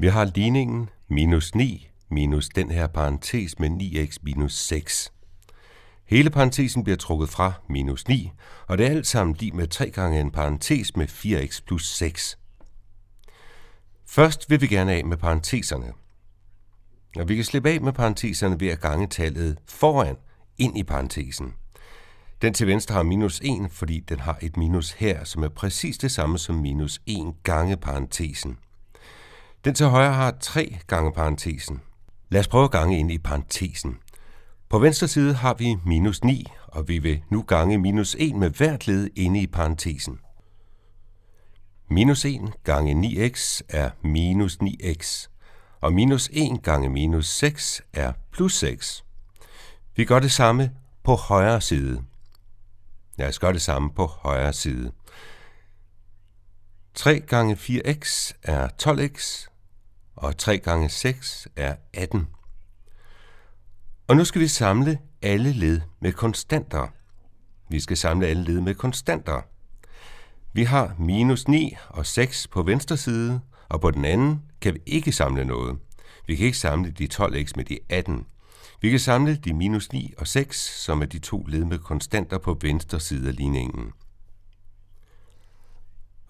Vi har ligningen minus 9 minus den her parentes med 9x minus 6. Hele parentesen bliver trukket fra minus 9, og det er alt sammen lige med 3 gange en parentes med 4x plus 6. Først vil vi gerne af med parenteserne. Og vi kan slippe af med parenteserne ved at gange tallet foran ind i parentesen. Den til venstre har minus 1, fordi den har et minus her, som er præcis det samme som minus 1 gange parentesen. Den til højre har 3 gange parentesen. Lad os prøve at gange ind i parentesen. På venstre side har vi minus 9, og vi vil nu gange minus 1 med hvert led inde i parentesen. Minus 1 gange 9x er minus 9x, og minus 1 gange minus 6 er plus 6. Vi gør det samme på højre side. Lad os gøre det samme på højre side. 3 gange 4x er 12x, og 3 gange 6 er 18. Og nu skal vi samle alle led med konstanter. Vi skal samle alle led med konstanter. Vi har minus 9 og 6 på venstre side, og på den anden kan vi ikke samle noget. Vi kan ikke samle de 12x med de 18. Vi kan samle de minus 9 og 6, som er de to led med konstanter på venstre side af ligningen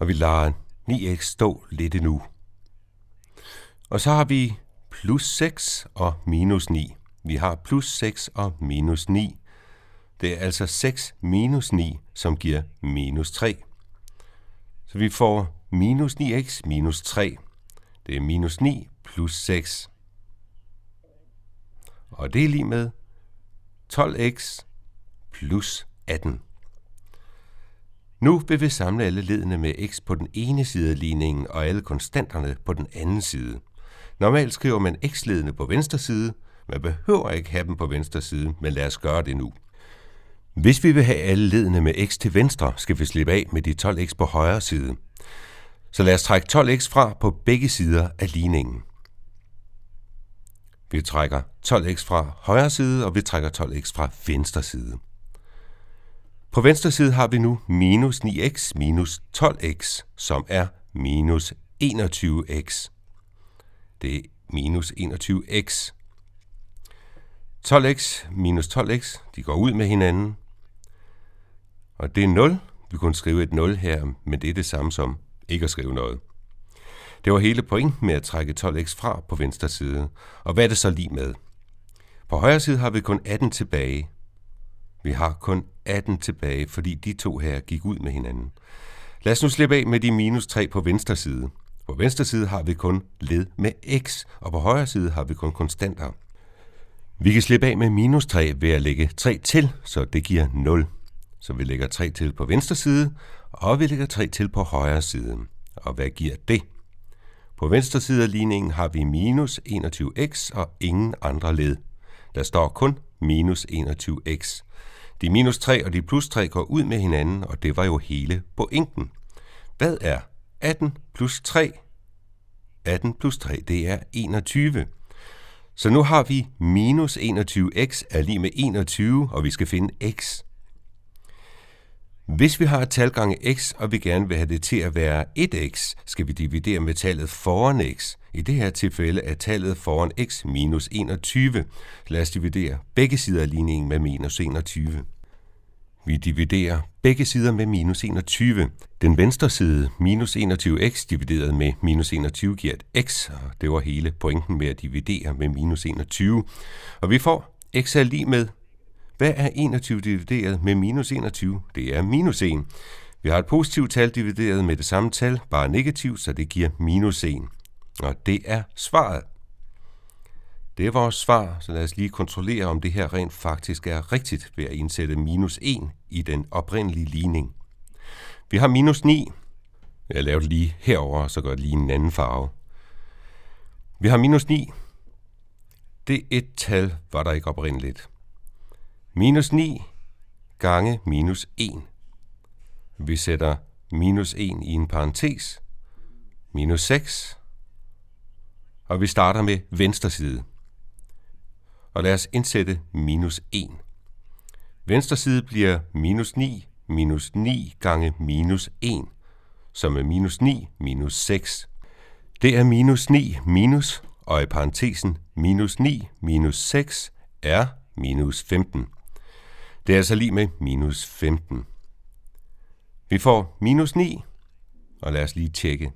og vi lader 9x stå lidt endnu. Og så har vi plus 6 og minus 9. Vi har plus 6 og minus 9. Det er altså 6 minus 9, som giver minus 3. Så vi får minus 9x minus 3. Det er minus 9 plus 6. Og det er lige med 12x plus 18. Nu vil vi samle alle ledene med x på den ene side af ligningen og alle konstanterne på den anden side. Normalt skriver man x-ledene på venstre side. Man behøver ikke have dem på venstre side, men lad os gøre det nu. Hvis vi vil have alle ledene med x til venstre, skal vi slippe af med de 12x på højre side. Så lad os trække 12x fra på begge sider af ligningen. Vi trækker 12x fra højre side, og vi trækker 12x fra venstre side. På venstre side har vi nu minus 9x minus 12x, som er minus 21x. Det er minus 21x. 12x minus 12x, de går ud med hinanden. Og det er 0. Vi kunne skrive et 0 her, men det er det samme som ikke at skrive noget. Det var hele pointen med at trække 12x fra på venstre side. Og hvad er det så lige med? På højre side har vi kun 18 tilbage, vi har kun 18 tilbage, fordi de to her gik ud med hinanden. Lad os nu slippe af med de minus 3 på venstre side. På venstre side har vi kun led med x, og på højre side har vi kun konstanter. Vi kan slippe af med minus 3 ved at lægge 3 til, så det giver 0. Så vi lægger 3 til på venstre side, og vi lægger 3 til på højre side. Og hvad giver det? På venstre side af ligningen har vi minus 21x og ingen andre led. Der står kun minus 21x. De minus 3 og de plus 3 går ud med hinanden, og det var jo hele pointen. Hvad er 18 plus 3? 18 plus 3, det er 21. Så nu har vi minus 21x er lige med 21, og vi skal finde x. Hvis vi har et tal gange x, og vi gerne vil have det til at være 1x, skal vi dividere med tallet foran x. I det her tilfælde er tallet foran x minus 21. Lad os dividere begge sider af ligningen med minus 21. Vi dividerer begge sider med minus 21. Den venstre side, minus 21x divideret med minus 21 giver et x, og det var hele pointen med at dividere med minus 21. Og vi får x er lige med. Hvad er 21 divideret med minus 21? Det er minus 1. Vi har et positivt tal divideret med det samme tal, bare negativt, så det giver minus 1. Og det er svaret. Det er vores svar, så lad os lige kontrollere, om det her rent faktisk er rigtigt ved at indsætte minus 1 i den oprindelige ligning. Vi har minus 9. Jeg laver det lige herover, så gør det lige en anden farve. Vi har minus 9. Det et tal var der ikke oprindeligt. Minus 9 gange minus 1. Vi sætter minus 1 i en parentes. Minus 6 og vi starter med venstre side. Og lad os indsætte minus 1. Venstre side bliver minus 9 minus 9 gange minus 1, som er minus 9 minus 6. Det er minus 9 minus, og i parentesen minus 9 minus 6 er minus 15. Det er altså lige med minus 15. Vi får minus 9, og lad os lige tjekke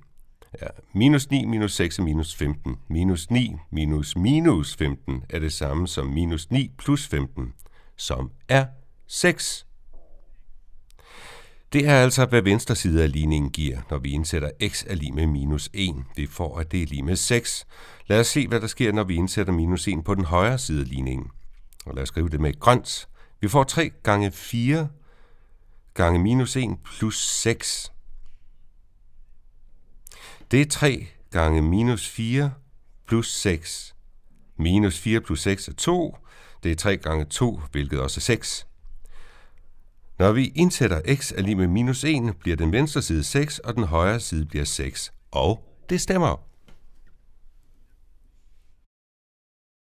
Ja, minus 9, minus 6 og minus 15. Minus 9 minus minus 15 er det samme som minus 9 plus 15, som er 6. Det er altså, hvad venstre side af ligningen giver, når vi indsætter x er lige med minus 1. Vi får, at det er lige med 6. Lad os se, hvad der sker, når vi indsætter minus 1 på den højre side af ligningen. Og lad os skrive det med et grønt. Vi får 3 gange 4 gange minus 1 plus 6 det er 3 gange minus 4 plus 6. Minus 4 plus 6 er 2. Det er 3 gange 2, hvilket også er 6. Når vi indsætter x er lige med minus 1, bliver den venstre side 6, og den højre side bliver 6. Og det stemmer.